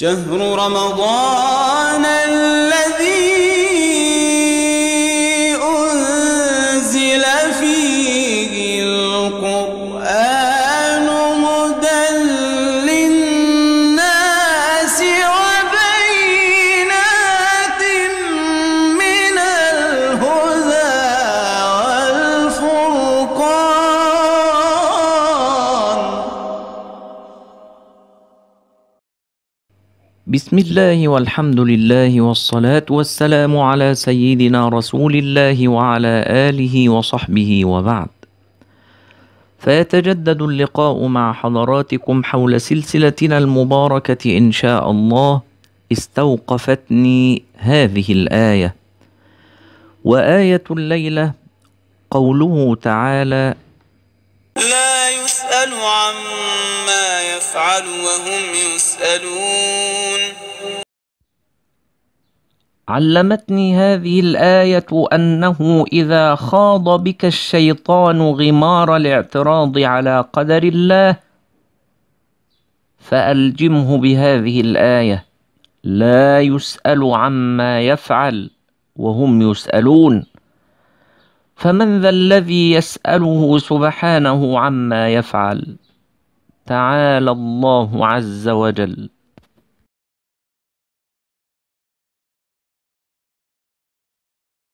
شهر رمضان الذي بسم الله والحمد لله والصلاة والسلام على سيدنا رسول الله وعلى آله وصحبه وبعد فيتجدد اللقاء مع حضراتكم حول سلسلتنا المباركة إن شاء الله استوقفتني هذه الآية وآية الليلة قوله تعالى لا يسأل عما يفعل وهم يسألون علمتني هذه الآية أنه إذا خاض بك الشيطان غمار الاعتراض على قدر الله فألجمه بهذه الآية لا يسأل عما يفعل وهم يسألون فمن ذا الذي يسأله سبحانه عما يفعل تعالى الله عز وجل